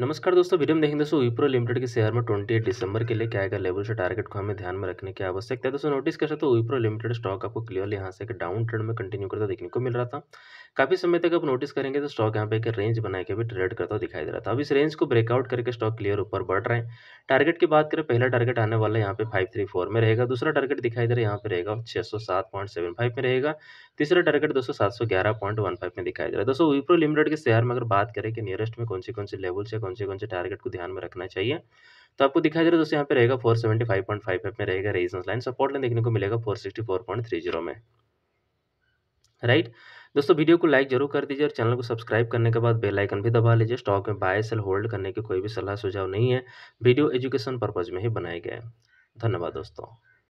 नमस्कार दोस्तों वीडियो में देखेंगे दोस्तों विप्रो लिमिटेड के शेयर में 28 दिसंबर के लिए क्या क्या लेवल से टारगेट को हमें ध्यान में रखने की आवश्यकता है दोस्तों नोटिस कर सकते हो विप्रो लिमिटेड स्टॉक आपको क्लियरली यहाँ से एक डाउन ट्रेंड में कंटिन्यू करता देखने को मिल रहा था काफी समय तक आप नोटिस करेंगे तो स्टॉक यहाँ पे एक रेंज बना के भी ट्रेड करता दिखाई दे रहा था अब इस रेंज को ब्रेकआउट करके स्टॉक क्लियर ऊपर बढ़ रहे हैं टारगेट की बात करें पहला टारगेट आने वाला यहाँ पे फाइव थ्री फोर में रहेगा दूसरा टारगेट दिखाई दे रहा है यहाँ पे रहेगा छह सौ सात पॉइंट सेवन फाइव में रहेगा तीसरा टारगेट दोस्तों सात सौ ग्यारह पॉइंट वन फाइव में दिखाई दे रहा है दोस्तों विप्रो लिमिटेड के शेयर में अगर बात करें कि नियरेस्ट में कौन सी कौन सी लेवल से कौन से कौन से टारगेट को ध्यान में रखना चाहिए तो आपको दिखाई दे रहा है दोस्तों यहाँ पे रहेगा four seventy five point five five में रहेगा रेजिस्टेंस लाइन सपोर्ट लाइन देखने को मिलेगा four sixty four point three zero में राइट दोस्तों वीडियो को लाइक जरूर कर दीजिए और चैनल को सब्सक्राइब करने के बाद बेल आइकन भी दबा लीजिए स्टॉक में बाय सेल होल्ड करने की कोई भी सलाह सुझाव नहीं है वीडियो एजुकेशन पर्पज़ में ही बनाया गया है धन्यवाद दोस्तों